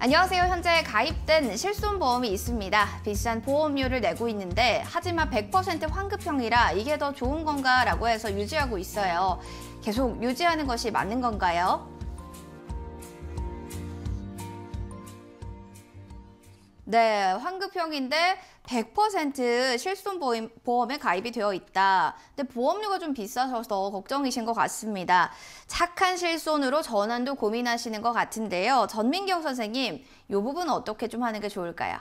안녕하세요. 현재 가입된 실손보험이 있습니다. 비싼 보험료를 내고 있는데 하지만 100% 환급형이라 이게 더 좋은 건가 라고 해서 유지하고 있어요. 계속 유지하는 것이 맞는 건가요? 네, 환급형인데 100% 실손보험에 가입이 되어 있다. 근데 보험료가 좀 비싸셔서 걱정이신 것 같습니다. 착한 실손으로 전환도 고민하시는 것 같은데요. 전민경 선생님, 이 부분 어떻게 좀 하는 게 좋을까요?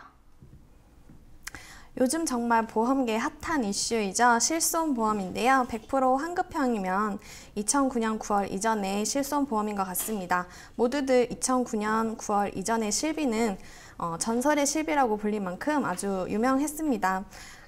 요즘 정말 보험계 핫한 이슈이죠. 실손보험인데요. 100% 환급형이면 2009년 9월 이전에 실손보험인 것 같습니다. 모두들 2009년 9월 이전의 실비는 어, 전설의 실비라고 불릴 만큼 아주 유명했습니다.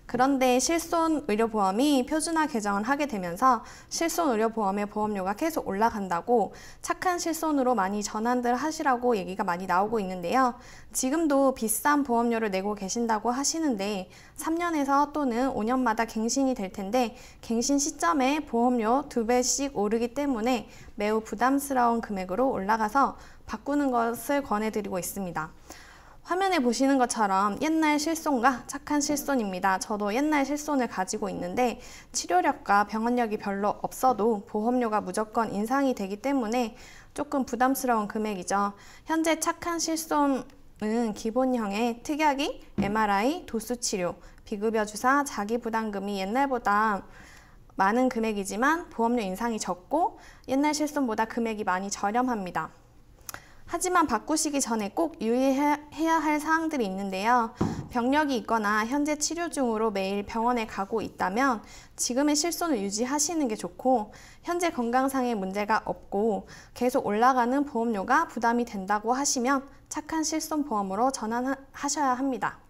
그런데 실손 의료보험이 표준화 개정을 하게 되면서 실손 의료보험의 보험료가 계속 올라간다고 착한 실손으로 많이 전환들 하시라고 얘기가 많이 나오고 있는데요. 지금도 비싼 보험료를 내고 계신다고 하시는데 3년에서 또는 5년마다 갱신이 될 텐데 갱신 시점에 보험료 두배씩 오르기 때문에 매우 부담스러운 금액으로 올라가서 바꾸는 것을 권해드리고 있습니다. 화면에 보시는 것처럼 옛날 실손과 착한 실손입니다. 저도 옛날 실손을 가지고 있는데 치료력과 병원력이 별로 없어도 보험료가 무조건 인상이 되기 때문에 조금 부담스러운 금액이죠. 현재 착한 실손은 기본형의 특약이 MRI, 도수치료, 비급여 주사, 자기부담금이 옛날보다 많은 금액이지만 보험료 인상이 적고 옛날 실손보다 금액이 많이 저렴합니다. 하지만 바꾸시기 전에 꼭 유의해야 할 사항들이 있는데요. 병력이 있거나 현재 치료 중으로 매일 병원에 가고 있다면 지금의 실손을 유지하시는 게 좋고 현재 건강상의 문제가 없고 계속 올라가는 보험료가 부담이 된다고 하시면 착한 실손 보험으로 전환하셔야 합니다.